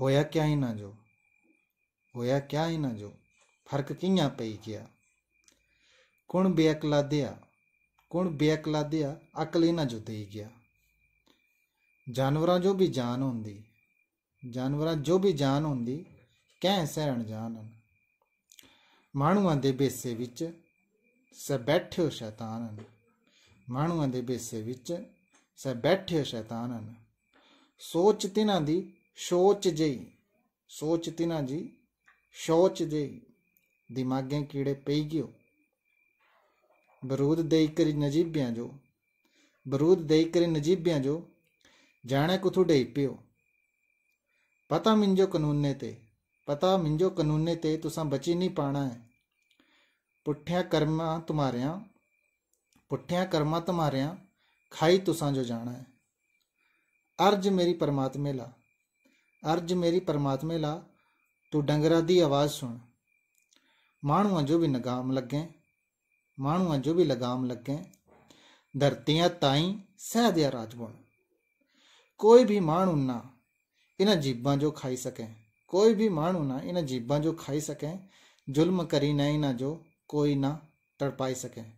ਹੋਇਆ ਕਿਆ ਹੀ ਨਾ ਜੋ ਹੋਇਆ ਕਿਆ ਹੀ ਨਾ ਜੋ ਫਰਕ ਕਿੰਨਾ ਪਈ ਗਿਆ ਕੁਣ ਬੇਅਕਲਾਦਿਆ ਕੁਣ ਬੇਅਕਲਾਦਿਆ ਅਕਲ ਇਹਨਾਂ ਜੋ ਦੇਈ ਗਿਆ ਜਾਨਵਰਾਂ ਜੋ ਵੀ ਜਾਨ ਹੁੰਦੀ ਜਾਨਵਰਾਂ ਜੋ ਵੀ ਜਾਨ ਹੁੰਦੀ ਕਹਿ ਸਹਿਣ ਜਾਣਨ ਮਾਣੂਆਂ ਦੇ ਬੇਸੇ ਵਿੱਚ ਸਭ ਬੈਠਿਓ ਸ਼ੈਤਾਨਨ ਮਾਣੂਆਂ ਦੇ ਬੇਸੇ ਵਿੱਚ ਸਭ ਬੈਠਿਓ ਸ਼ੈਤਾਨਨ ਸੋਚ ਤਿਨਾਂ ਦੀ ਸੋਚ ਜਈ ਸੋਚ ਤਿਨਾ ਜੀ ਸੋਚ ਜਈ ਦਿਮਾਗੇ ਕੀੜੇ ਪਈ ਗਿਓ ਬਰੂਦ ਦੇਈ ਕਰ ਨਜੀਬਿਆਂ ਜੋ ਬਰੂਦ ਦੇਈ ਕਰ ਨਜੀਬਿਆਂ ਜੋ ਜਾਣੇ ਕੁਥੂ ਡੇ ਪਿਓ ਪਤਾ ਮਿੰਜੋ ਕਾਨੂੰਨ ਨੇ ਤੇ ਪਤਾ ਮਿੰਜੋ ਕਾਨੂੰਨ ਨੇ ਤੇ ਤੁਸਾਂ ਬਚੀ ਨਹੀਂ ਪਾਣਾ ਹੈ ਪੁੱਠਿਆ ਕਰਮਾ ਤੁਮਾਰਿਆਂ ਪੁੱਠਿਆ ਕਰਮਾ ਤੁਮਾਰਿਆਂ ਖਾਈ ਤੁਸਾਂ ਜੋ ਜਾਣਾ ਹੈ ਅਰਜ ਮੇਰੀ ਪਰਮਾਤਮੇ ਲਾ अर्ज मेरी परमात्मे ला तू डंगरा दी आवाज़ सुन माण्हूअ जो बि लगाम लॻे माण्हूअ जो बि लगाम लॻे धरतीअ ताईं सहदया राजगुण कोई भी माणू ना इन जीबां जो खाई सघे कोई भी माणू ना इन जीबां जो खाई सघे ज़ुल्म करी न इन जो कोई ना तड़पाई सकें